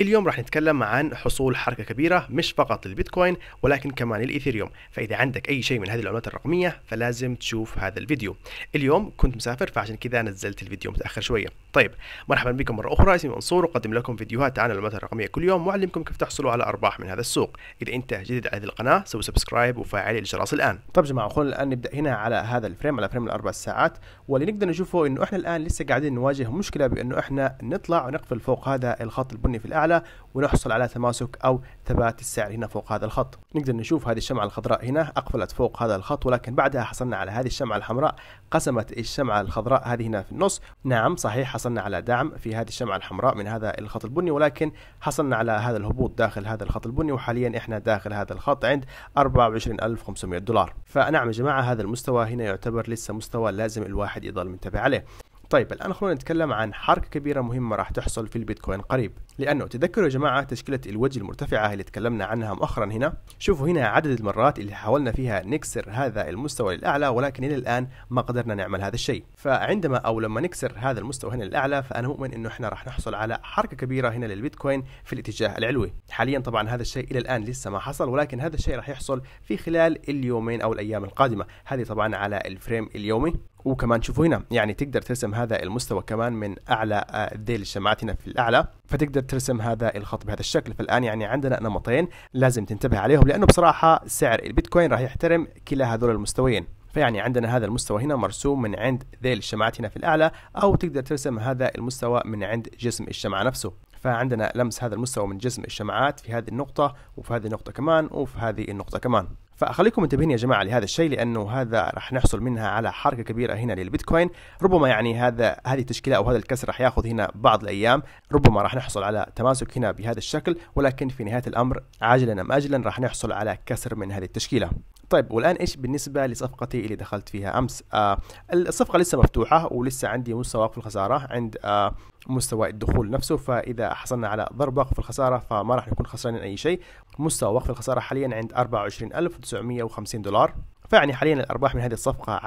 اليوم راح نتكلم عن حصول حركه كبيره مش فقط للبيتكوين ولكن كمان الايثيريوم فاذا عندك اي شيء من هذه العملات الرقميه فلازم تشوف هذا الفيديو اليوم كنت مسافر فعشان كذا نزلت الفيديو متاخر شويه طيب مرحبا بكم مرة أخرى اسمي منصور أقدم لكم فيديوهات عن العملات الرقمية كل يوم وأعلمكم كيف تحصلوا على أرباح من هذا السوق إذا أنت جديد على هذه القناة سوي سبسكرايب وفعل الجرس الآن طيب جماعة خلونا الآن نبدأ هنا على هذا الفريم على فريم الأربع ساعات واللي نقدر نشوفه إنه إحنا الآن لسه قاعدين نواجه مشكلة بإنه إحنا نطلع ونقفل فوق هذا الخط البني في الأعلى ونحصل على تماسك أو ثبات السعر هنا فوق هذا الخط نقدر نشوف هذه الشمعة الخضراء هنا أقفلت فوق هذا الخط ولكن بعدها حصلنا على هذه الشمعة الحمراء قسمت الشمعة الخضراء هذه هنا في النص نعم صحيح حصلنا على دعم في هذه الشمعة الحمراء من هذا الخط البني ولكن حصلنا على هذا الهبوط داخل هذا الخط البني وحاليا احنا داخل هذا الخط عند 24500 دولار فنعم يا جماعة هذا المستوى هنا يعتبر لسه مستوى لازم الواحد يضل منتبه عليه طيب الآن خلونا نتكلم عن حركة كبيرة مهمة راح تحصل في البيتكوين قريب لأنه تذكروا يا جماعة تشكيلة الوجه المرتفعة اللي تكلمنا عنها مؤخرا هنا شوفوا هنا عدد المرات اللي حاولنا فيها نكسر هذا المستوى للأعلى ولكن إلى الآن ما قدرنا نعمل هذا الشيء فعندما أو لما نكسر هذا المستوى هنا للأعلى فأنا مؤمن أنه إحنا راح نحصل على حركة كبيرة هنا للبيتكوين في الاتجاه العلوي حاليا طبعا هذا الشيء إلى الآن لسه ما حصل ولكن هذا الشيء راح يحصل في خلال اليومين أو الأيام القادمة هذه طبعا على الفريم اليومي وكمان شوفوا هنا يعني تقدر ترسم هذا المستوى كمان من اعلى آه، ذيل الشماعات هنا في الاعلى فتقدر ترسم هذا الخط بهذا الشكل فالان يعني عندنا نمطين لازم تنتبه عليهم لانه بصراحه سعر البيتكوين راح يحترم كلا هذول المستويين فيعني عندنا هذا المستوى هنا مرسوم من عند ذيل الشمعات هنا في الاعلى او تقدر ترسم هذا المستوى من عند جسم الشمعه نفسه فعندنا لمس هذا المستوى من جسم الشمعات في هذه النقطة وفي هذه النقطة كمان وفي هذه النقطة كمان فخليكم منتبهين يا جماعه لهذا الشيء لانه هذا راح نحصل منها على حركه كبيره هنا للبيتكوين ربما يعني هذا هذه التشكيله او هذا الكسر راح ياخذ هنا بعض الايام ربما راح نحصل على تماسك هنا بهذا الشكل ولكن في نهايه الامر عاجلا ام اجلا راح نحصل على كسر من هذه التشكيله طيب والان ايش بالنسبه لصفقتي اللي دخلت فيها امس آه الصفقه لسه مفتوحه ولسه عندي مستوى في الخساره عند آه مستوى الدخول نفسه فاذا حصلنا على ضرب وقف الخساره فما راح نكون خسرانين اي شيء مستوى وقف الخساره حاليا عند 24950 دولار فيعني حاليا الارباح من هذه الصفقه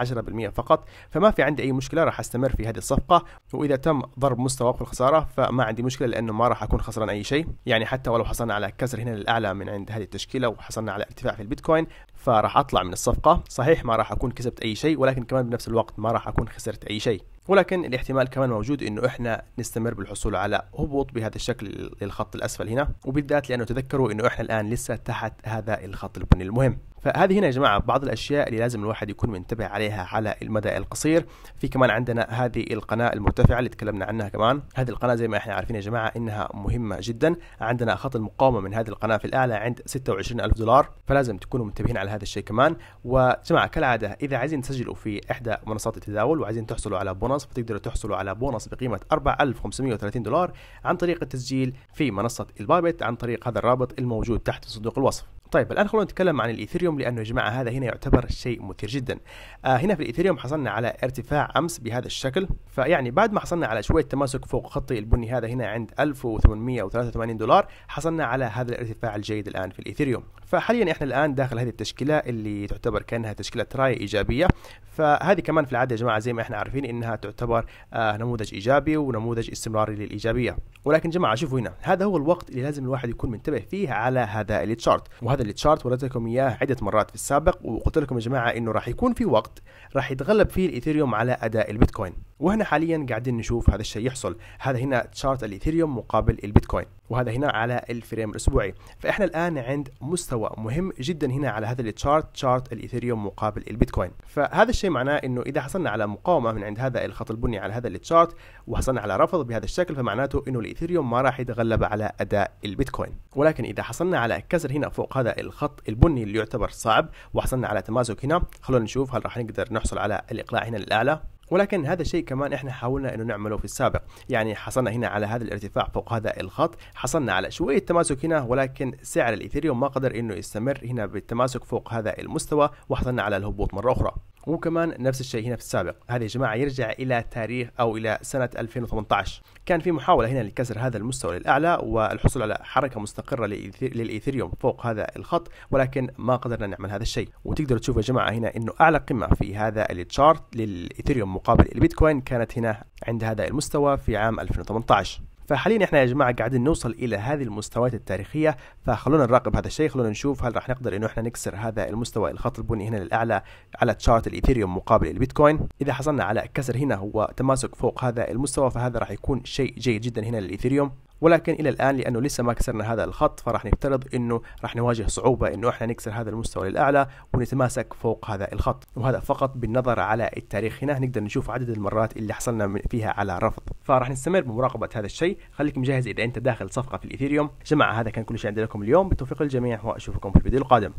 10% فقط فما في عندي اي مشكله راح استمر في هذه الصفقه واذا تم ضرب مستوى في الخساره فما عندي مشكله لانه ما راح اكون خسران اي شيء يعني حتى ولو حصلنا على كسر هنا للاعلى من عند هذه التشكيله وحصلنا على ارتفاع في البيتكوين فراح اطلع من الصفقه صحيح ما راح اكون كسبت اي شيء ولكن كمان بنفس الوقت ما راح اكون خسرت اي شيء ولكن الاحتمال كمان موجود انه احنا نستمر بالحصول على هبوط بهذا الشكل للخط الاسفل هنا وبالذات لانه تذكروا انه احنا الان لسه تحت هذا الخط البني المهم فهذه هنا يا جماعة بعض الأشياء اللي لازم الواحد يكون منتبه عليها على المدى القصير في كمان عندنا هذه القناة المرتفعة اللي تكلمنا عنها كمان هذه القناة زي ما احنا عارفين يا جماعة إنها مهمة جدا عندنا خط المقاومة من هذه القناة في الأعلى عند 26 ألف دولار فلازم تكونوا منتبهين على هذا الشيء كمان وجماعة كالعادة إذا عايزين تسجلوا في إحدى منصات التداول وعايزين تحصلوا على بونص فتقدروا تحصلوا على بونص بقيمة 4530 دولار عن طريق التسجيل في منصة البابت عن طريق هذا الرابط الموجود تحت صندوق الوصف طيب الان خلونا نتكلم عن الايثيريوم لانه يا جماعه هذا هنا يعتبر شيء مثير جدا آه هنا في الايثيريوم حصلنا على ارتفاع امس بهذا الشكل فيعني بعد ما حصلنا على شويه تماسك فوق خطي البني هذا هنا عند 1883 دولار حصلنا على هذا الارتفاع الجيد الان في الايثيريوم فحاليا احنا الان داخل هذه التشكيله اللي تعتبر كانها تشكيله رايه ايجابيه فهذه كمان في العاده يا جماعه زي ما احنا عارفين انها تعتبر آه نموذج ايجابي ونموذج استمراري للايجابيه ولكن جماعه شوفوا هنا هذا هو الوقت اللي لازم الواحد يكون منتبه فيه على هذا التشارت وهذا التشارت وريت لكم اياه عده مرات في السابق وقلت لكم يا جماعه انه راح يكون في وقت راح يتغلب فيه الايثيريوم على اداء البيتكوين وهنا حاليا قاعدين نشوف هذا الشيء يحصل هذا هنا تشارت الايثيريوم مقابل البيتكوين وهذا هنا على الفريم الاسبوعي فاحنا الان عند مستوى مهم جدا هنا على هذا التشارت تشارت الايثيريوم مقابل البيتكوين فهذا الشيء معناه انه اذا حصلنا على مقاومه من عند هذا الخط البني على هذا التشارت وحصلنا على رفض بهذا الشكل فمعناته انه الايثيريوم ما راح يتغلب على اداء البيتكوين ولكن اذا حصلنا على كسر هنا فوق هذا الخط البني اللي يعتبر صعب وحصلنا على تماسك هنا خلونا نشوف هل راح نقدر نحصل على الاقلاع هنا للاعلى ولكن هذا الشيء كمان احنا حاولنا انه نعمله في السابق يعني حصلنا هنا على هذا الارتفاع فوق هذا الخط حصلنا على شويه تماسك هنا ولكن سعر الايثيريوم ما قدر انه يستمر هنا بالتماسك فوق هذا المستوى وحصلنا على الهبوط مره اخرى وكمان نفس الشيء هنا في السابق هذا يا جماعة يرجع إلى تاريخ أو إلى سنة 2018 كان في محاولة هنا لكسر هذا المستوى للأعلى والحصول على حركة مستقرة للإيثيريوم فوق هذا الخط ولكن ما قدرنا نعمل هذا الشيء وتقدروا تشوفوا يا جماعة هنا أنه أعلى قمة في هذا التشارت للإيثيريوم مقابل البيتكوين كانت هنا عند هذا المستوى في عام 2018 فحاليا احنا يا جماعه قاعدين نوصل الى هذه المستويات التاريخيه فخلونا نراقب هذا الشيء خلونا نشوف هل راح نقدر انه احنا نكسر هذا المستوى الخط البني هنا للاعلى على تشارت الايثيريوم مقابل البيتكوين اذا حصلنا على كسر هنا هو تماسك فوق هذا المستوى فهذا راح يكون شيء جيد جدا هنا للايثيريوم ولكن الى الان لانه لسه ما كسرنا هذا الخط فراح نفترض انه راح نواجه صعوبه انه احنا نكسر هذا المستوى للاعلى ونتماسك فوق هذا الخط وهذا فقط بالنظر على التاريخ هنا نقدر نشوف عدد المرات اللي حصلنا فيها على رفض فراح نستمر بمراقبه هذا الشيء خليك مجهز اذا انت داخل صفقه في الايثيريوم جماعه هذا كان كل شيء عندي لكم اليوم بالتوفيق الجميع واشوفكم في الفيديو القادم